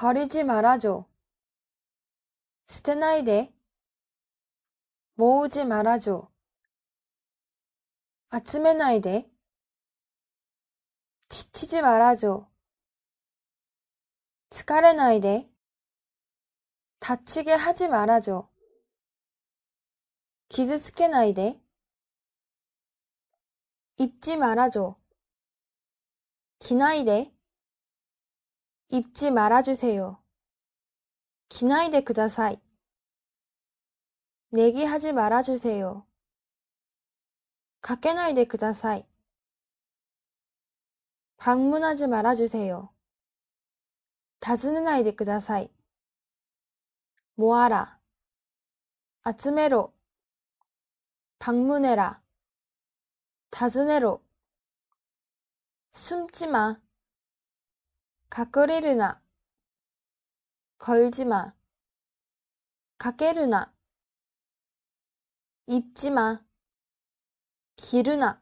버리지말아줘捨てないで。모으지말아줘集めないで。지치지말아줘疲れないで。다치게하지말아줘傷つけないで。입지말아줘着ないで。 입지 말아주세요. 기나이데 그다사이. 내기하지 말아주세요. 가케나이데 그다사이. 방문하지 말아주세요. 다스네나이데 그다사이. 모아라. 아츠메로. 방문해라. 다스네로. 숨지 마. 隠れるな、걸지 마、 かけるな、입지 마、 着るな、